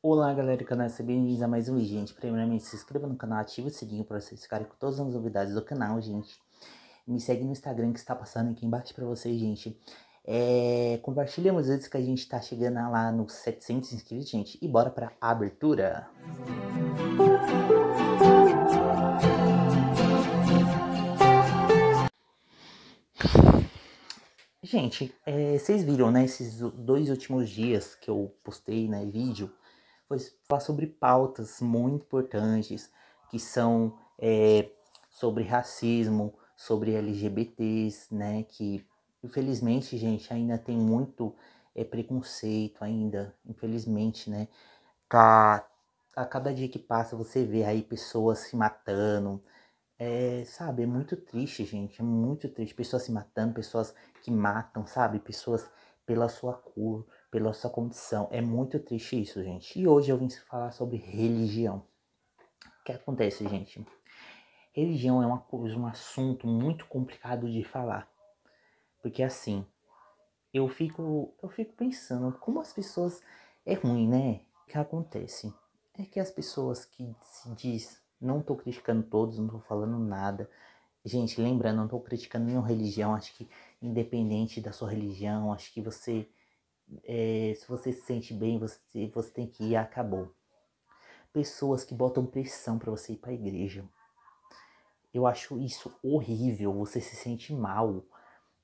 Olá galera do canal, sejam bem-vindos a mais um vídeo, gente. Primeiramente, se inscreva no canal, ative o sininho para vocês ficarem com todas as novidades do canal, gente. Me segue no Instagram que está passando aqui embaixo para vocês, gente. É... Compartilhamos vezes que a gente está chegando lá nos 700 inscritos, gente. E bora para a abertura. Gente, é, vocês viram, né, esses dois últimos dias que eu postei, né, vídeo foi falar sobre pautas muito importantes, que são é, sobre racismo, sobre LGBTs, né? Que infelizmente, gente, ainda tem muito é, preconceito ainda, infelizmente, né? Tá, a cada dia que passa você vê aí pessoas se matando. É, sabe, é muito triste, gente. É muito triste. Pessoas se matando, pessoas que matam, sabe? Pessoas pela sua cor, pela sua condição. É muito triste isso, gente. E hoje eu vim falar sobre religião. O que acontece, gente? Religião é uma coisa, um assunto muito complicado de falar. Porque assim, eu fico, eu fico pensando como as pessoas é ruim, né? O que acontece é que as pessoas que se diz, não tô criticando todos, não tô falando nada. Gente, lembrando, não tô criticando nenhuma religião, acho que independente da sua religião, acho que você é, se você se sente bem, você, você tem que ir, acabou. Pessoas que botam pressão para você ir para a igreja. Eu acho isso horrível, você se sente mal.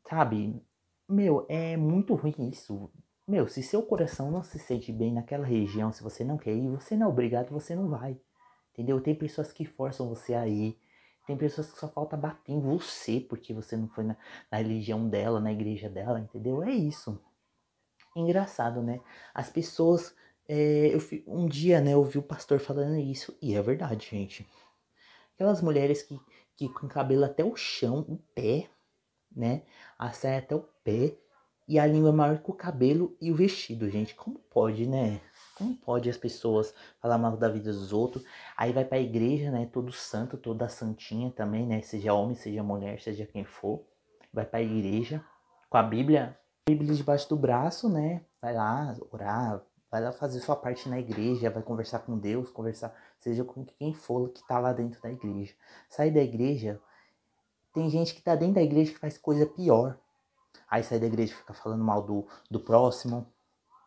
Sabe? Meu, é muito ruim isso. Meu, se seu coração não se sente bem naquela região, se você não quer ir, você não é obrigado, você não vai. Entendeu? Tem pessoas que forçam você a ir. Tem pessoas que só falta bater em você porque você não foi na, na religião dela, na igreja dela, entendeu? É isso. Engraçado, né? As pessoas. É, eu, um dia, né, eu ouvi o pastor falando isso, e é verdade, gente. Aquelas mulheres que, que com cabelo até o chão, o pé, né? A saia até o pé, e a língua é maior que o cabelo e o vestido, gente. Como pode, né? Como pode as pessoas falar mal da vida dos outros? Aí vai pra igreja, né? Todo santo, toda santinha também, né? Seja homem, seja mulher, seja quem for. Vai pra igreja com a Bíblia Bíblia debaixo do braço, né? Vai lá orar, vai lá fazer sua parte na igreja, vai conversar com Deus, conversar, seja com quem for que tá lá dentro da igreja. Sai da igreja, tem gente que tá dentro da igreja que faz coisa pior. Aí sai da igreja fica falando mal do, do próximo,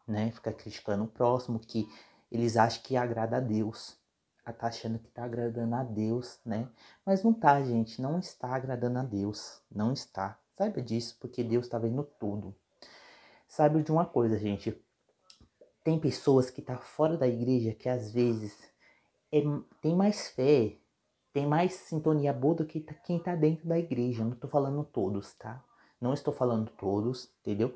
né? Fica criticando o próximo, que eles acham que agrada a Deus. Ah, tá achando que tá agradando a Deus, né? Mas não tá, gente. Não está agradando a Deus. Não está. Saiba disso, porque Deus está vendo tudo. Sabe de uma coisa, gente? Tem pessoas que tá fora da igreja que às vezes é, tem mais fé, tem mais sintonia boa do que tá, quem tá dentro da igreja. Não tô falando todos, tá? Não estou falando todos, entendeu?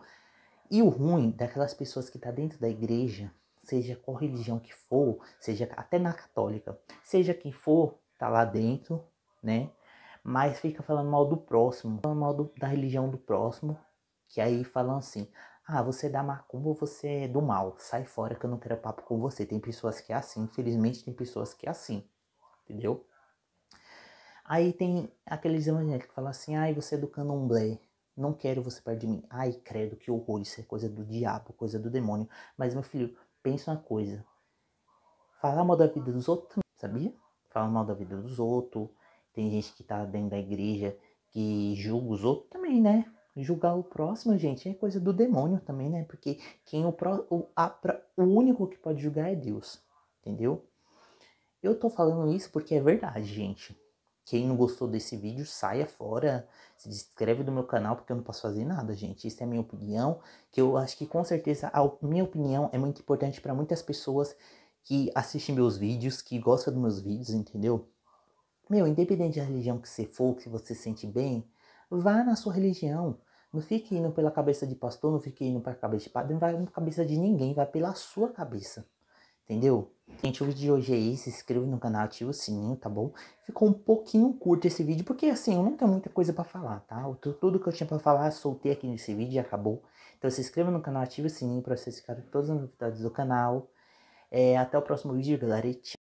E o ruim daquelas pessoas que tá dentro da igreja, seja qual religião que for, seja até na católica, seja quem for, tá lá dentro, né? Mas fica falando mal do próximo, falando mal do, da religião do próximo, que aí falam assim: ah, você é da macumba ou você é do mal. Sai fora que eu não quero papo com você. Tem pessoas que é assim. Infelizmente, tem pessoas que é assim. Entendeu? Aí tem aqueles evangélicos que falam assim: ai, você é do candomblé. Não quero você perto de mim. Ai, credo, que horror. Isso é coisa do diabo, coisa do demônio. Mas, meu filho, pensa uma coisa: falar mal da vida dos outros, sabia? Falar mal da vida dos outros. Tem gente que tá dentro da igreja que julga os outros também, né? Julgar o próximo, gente, é coisa do demônio também, né? Porque quem o, o, a, o único que pode julgar é Deus, entendeu? Eu tô falando isso porque é verdade, gente. Quem não gostou desse vídeo, saia fora, se inscreve no meu canal, porque eu não posso fazer nada, gente. Isso é a minha opinião, que eu acho que com certeza a minha opinião é muito importante para muitas pessoas que assistem meus vídeos, que gostam dos meus vídeos, entendeu? Meu, independente da religião que você for, que você se sente bem, Vá na sua religião. Não fique indo pela cabeça de pastor, não fique indo pela cabeça de padre, não vai na cabeça de ninguém, vai pela sua cabeça. Entendeu? Gente, o vídeo de hoje é esse. Se inscreva no canal, ativa o sininho, tá bom? Ficou um pouquinho curto esse vídeo, porque assim, eu não tenho muita coisa para falar, tá? Tudo que eu tinha para falar, soltei aqui nesse vídeo e acabou. Então se inscreva no canal, ativa o sininho para vocês ficarem todas as novidades do canal. É, até o próximo vídeo, galera.